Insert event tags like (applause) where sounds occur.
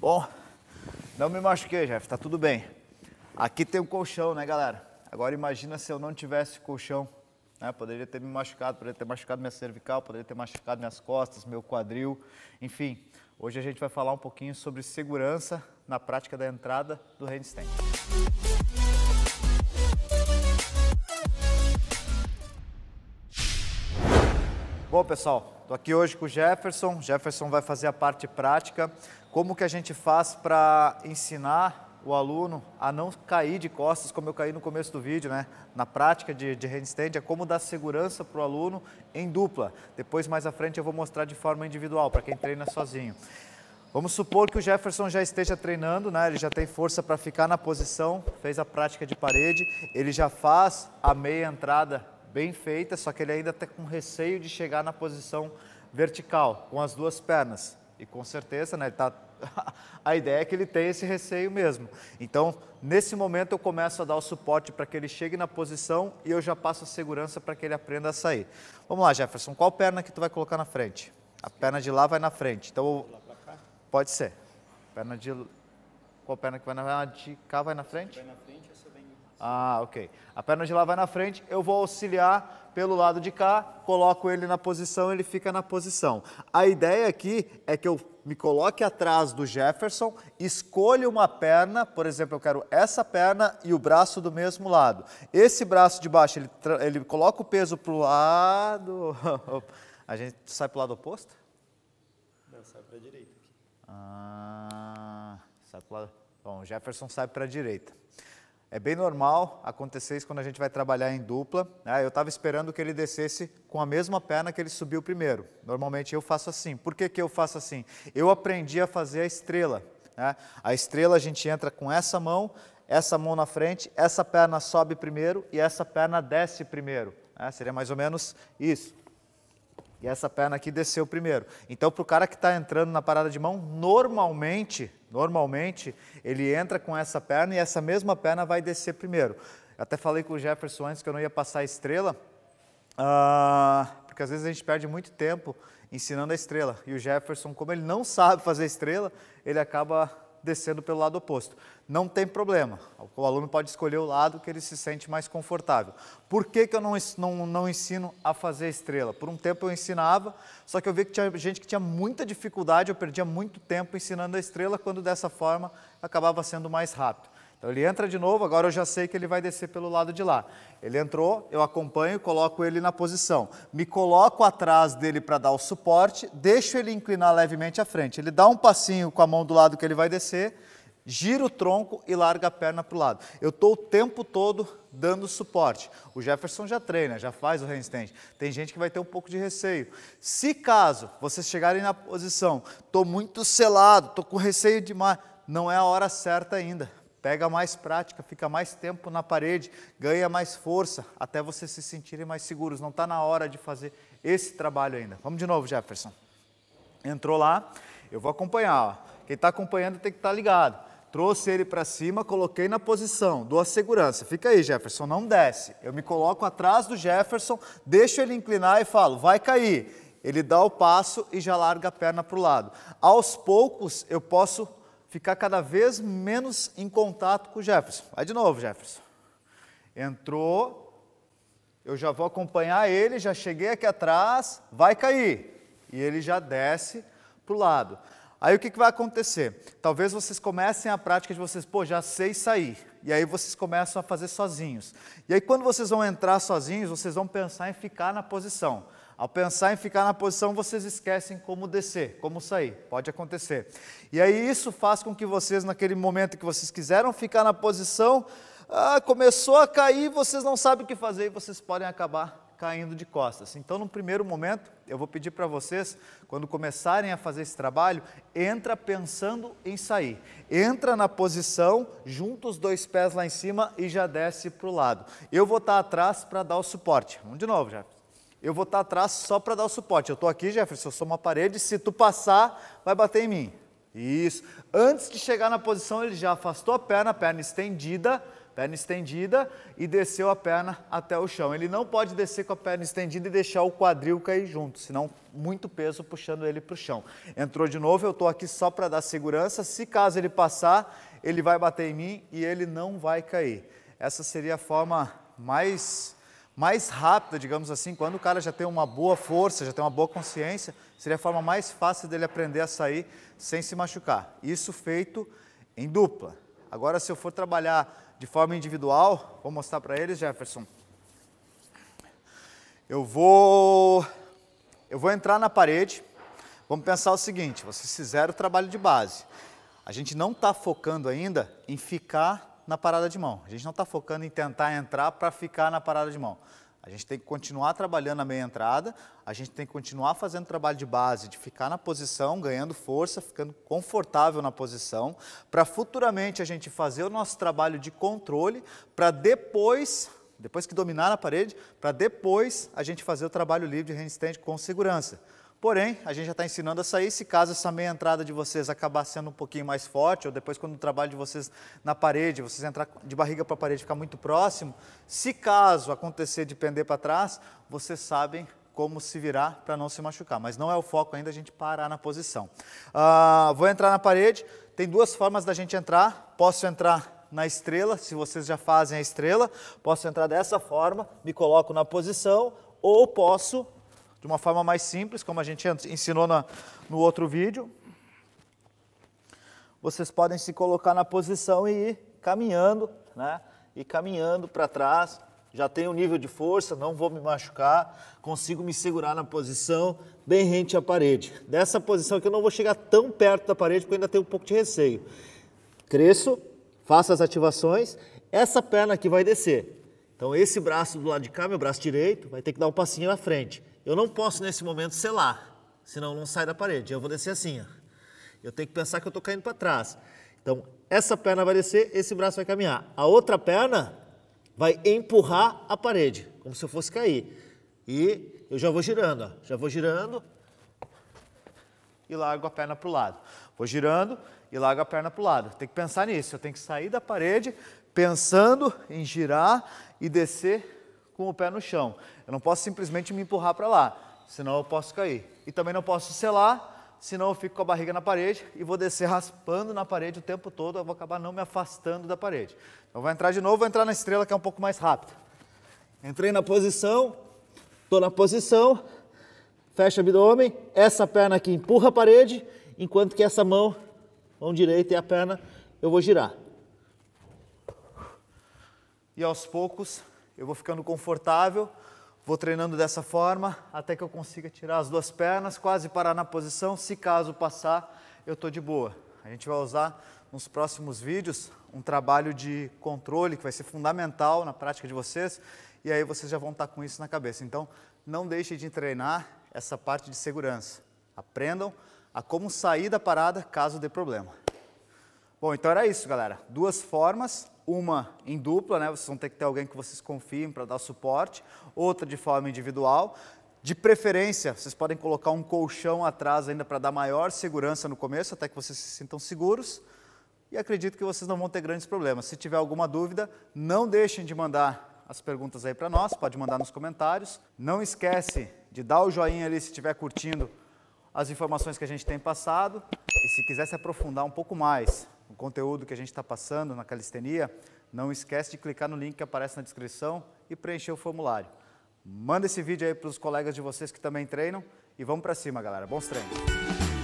Bom, não me machuquei, Jeff, tá tudo bem. Aqui tem um colchão, né, galera? Agora imagina se eu não tivesse colchão. Né? Poderia ter me machucado, poderia ter machucado minha cervical, poderia ter machucado minhas costas, meu quadril, enfim. Hoje a gente vai falar um pouquinho sobre segurança na prática da entrada do handstand. Bom, pessoal, estou aqui hoje com o Jefferson. Jefferson vai fazer a parte prática. Como que a gente faz para ensinar o aluno a não cair de costas, como eu caí no começo do vídeo, né? Na prática de, de handstand, é como dar segurança para o aluno em dupla. Depois, mais à frente, eu vou mostrar de forma individual, para quem treina sozinho. Vamos supor que o Jefferson já esteja treinando, né? ele já tem força para ficar na posição, fez a prática de parede, ele já faz a meia entrada bem feita, só que ele ainda está com receio de chegar na posição vertical, com as duas pernas. E com certeza, né, ele tá... (laughs) a ideia é que ele tem esse receio mesmo. Então, nesse momento eu começo a dar o suporte para que ele chegue na posição e eu já passo a segurança para que ele aprenda a sair. Vamos lá, Jefferson, qual perna que tu vai colocar na frente? A perna de lá vai na frente. Então, pode ser. Perna de qual perna que vai na de cá vai na frente? Vai na frente, essa ah, ok. A perna de lá vai na frente, eu vou auxiliar pelo lado de cá, coloco ele na posição, ele fica na posição. A ideia aqui é que eu me coloque atrás do Jefferson, escolha uma perna, por exemplo, eu quero essa perna e o braço do mesmo lado. Esse braço de baixo, ele, ele coloca o peso para o lado... (laughs) A gente sai para o lado oposto? Não, sai para a direita. Ah, sai para o lado... Bom, o Jefferson sai para a direita. É bem normal acontecer isso quando a gente vai trabalhar em dupla. Né? Eu estava esperando que ele descesse com a mesma perna que ele subiu primeiro. Normalmente eu faço assim. Por que, que eu faço assim? Eu aprendi a fazer a estrela. Né? A estrela a gente entra com essa mão, essa mão na frente, essa perna sobe primeiro e essa perna desce primeiro. Né? Seria mais ou menos isso. E essa perna aqui desceu primeiro. Então, para o cara que está entrando na parada de mão, normalmente Normalmente, ele entra com essa perna e essa mesma perna vai descer primeiro. até falei com o Jefferson antes que eu não ia passar a estrela, uh, porque às vezes a gente perde muito tempo ensinando a estrela. E o Jefferson, como ele não sabe fazer estrela, ele acaba descendo pelo lado oposto. Não tem problema, o aluno pode escolher o lado que ele se sente mais confortável. Por que, que eu não, não, não ensino a fazer estrela? Por um tempo eu ensinava, só que eu vi que tinha gente que tinha muita dificuldade, eu perdia muito tempo ensinando a estrela, quando dessa forma acabava sendo mais rápido. Então ele entra de novo, agora eu já sei que ele vai descer pelo lado de lá. Ele entrou, eu acompanho, coloco ele na posição. Me coloco atrás dele para dar o suporte, deixo ele inclinar levemente à frente. Ele dá um passinho com a mão do lado que ele vai descer, gira o tronco e larga a perna para o lado. Eu estou o tempo todo dando suporte. O Jefferson já treina, já faz o handstand. Tem gente que vai ter um pouco de receio. Se caso vocês chegarem na posição, estou muito selado, estou com receio demais, não é a hora certa ainda pega mais prática, fica mais tempo na parede, ganha mais força, até vocês se sentirem mais seguros. Não está na hora de fazer esse trabalho ainda. Vamos de novo, Jefferson. Entrou lá, eu vou acompanhar. Ó. Quem está acompanhando tem que estar tá ligado. Trouxe ele para cima, coloquei na posição, dou a segurança. Fica aí, Jefferson, não desce. Eu me coloco atrás do Jefferson, deixo ele inclinar e falo, vai cair. Ele dá o passo e já larga a perna para o lado. Aos poucos eu posso ficar cada vez menos em contato com o Jefferson. Vai de novo, Jefferson. Entrou, eu já vou acompanhar ele, já cheguei aqui atrás, vai cair. E ele já desce para o lado. Aí o que, que vai acontecer? Talvez vocês comecem a prática de vocês, pô, já sei sair. E aí vocês começam a fazer sozinhos. E aí quando vocês vão entrar sozinhos, vocês vão pensar em ficar na posição. Ao pensar em ficar na posição, vocês esquecem como descer, como sair. Pode acontecer. E aí isso faz com que vocês, naquele momento que vocês quiseram ficar na posição, ah, começou a cair, vocês não sabem o que fazer e vocês podem acabar caindo de costas. Então, no primeiro momento, eu vou pedir para vocês, quando começarem a fazer esse trabalho, entra pensando em sair. Entra na posição, junta os dois pés lá em cima e já desce para o lado. Eu vou estar atrás para dar o suporte. Vamos de novo, já eu vou estar atrás só para dar o suporte. Eu estou aqui, Jefferson, eu sou uma parede, se tu passar, vai bater em mim. Isso. Antes de chegar na posição, ele já afastou a perna, perna estendida, perna estendida e desceu a perna até o chão. Ele não pode descer com a perna estendida e deixar o quadril cair junto, senão muito peso puxando ele para o chão. Entrou de novo, eu estou aqui só para dar segurança. Se caso ele passar, ele vai bater em mim e ele não vai cair. Essa seria a forma mais mais rápida, digamos assim, quando o cara já tem uma boa força, já tem uma boa consciência, seria a forma mais fácil dele aprender a sair sem se machucar. Isso feito em dupla. Agora, se eu for trabalhar de forma individual, vou mostrar para eles, Jefferson. Eu vou, eu vou entrar na parede. Vamos pensar o seguinte: vocês fizeram o trabalho de base. A gente não está focando ainda em ficar na parada de mão. A gente não está focando em tentar entrar para ficar na parada de mão. A gente tem que continuar trabalhando a meia entrada, a gente tem que continuar fazendo trabalho de base, de ficar na posição, ganhando força, ficando confortável na posição, para futuramente a gente fazer o nosso trabalho de controle, para depois, depois que dominar a parede, para depois a gente fazer o trabalho livre de handstand com segurança. Porém, a gente já está ensinando a sair. Se caso essa meia entrada de vocês acabar sendo um pouquinho mais forte, ou depois quando o trabalho de vocês na parede, vocês entrar de barriga para a parede ficar muito próximo, se caso acontecer de pender para trás, vocês sabem como se virar para não se machucar. Mas não é o foco ainda a gente parar na posição. Ah, vou entrar na parede. Tem duas formas da gente entrar. Posso entrar na estrela, se vocês já fazem a estrela. Posso entrar dessa forma, me coloco na posição, ou posso de uma forma mais simples, como a gente ensinou na, no outro vídeo. Vocês podem se colocar na posição e ir caminhando, né? E caminhando para trás. Já tenho um nível de força, não vou me machucar, consigo me segurar na posição bem rente à parede. Dessa posição aqui eu não vou chegar tão perto da parede porque ainda tenho um pouco de receio. Cresço, faço as ativações, essa perna aqui vai descer. Então esse braço do lado de cá, meu braço direito, vai ter que dar um passinho na frente. Eu não posso nesse momento selar, senão não sai da parede. Eu vou descer assim, ó. Eu tenho que pensar que eu estou caindo para trás. Então, essa perna vai descer, esse braço vai caminhar. A outra perna vai empurrar a parede, como se eu fosse cair. E eu já vou girando, ó. já vou girando e largo a perna para o lado. Vou girando e largo a perna para o lado. Tem que pensar nisso, eu tenho que sair da parede pensando em girar e descer com o pé no chão. Eu não posso simplesmente me empurrar para lá, senão eu posso cair. E também não posso selar, senão eu fico com a barriga na parede e vou descer raspando na parede o tempo todo, eu vou acabar não me afastando da parede. Então vai entrar de novo, vou entrar na estrela que é um pouco mais rápida. Entrei na posição, estou na posição, fecha o abdômen, essa perna aqui empurra a parede, enquanto que essa mão, mão direita e a perna, eu vou girar. E aos poucos eu vou ficando confortável, Vou treinando dessa forma até que eu consiga tirar as duas pernas, quase parar na posição. Se caso passar, eu estou de boa. A gente vai usar nos próximos vídeos um trabalho de controle que vai ser fundamental na prática de vocês e aí vocês já vão estar tá com isso na cabeça. Então, não deixem de treinar essa parte de segurança. Aprendam a como sair da parada caso dê problema. Bom, então era isso, galera. Duas formas uma em dupla, né? Vocês vão ter que ter alguém que vocês confiem para dar suporte, outra de forma individual. De preferência, vocês podem colocar um colchão atrás ainda para dar maior segurança no começo, até que vocês se sintam seguros. E acredito que vocês não vão ter grandes problemas. Se tiver alguma dúvida, não deixem de mandar as perguntas aí para nós, pode mandar nos comentários. Não esquece de dar o joinha ali se estiver curtindo as informações que a gente tem passado. E se quiser se aprofundar um pouco mais, o conteúdo que a gente está passando na calistenia, não esquece de clicar no link que aparece na descrição e preencher o formulário. Manda esse vídeo aí para os colegas de vocês que também treinam e vamos para cima, galera. Bons treinos!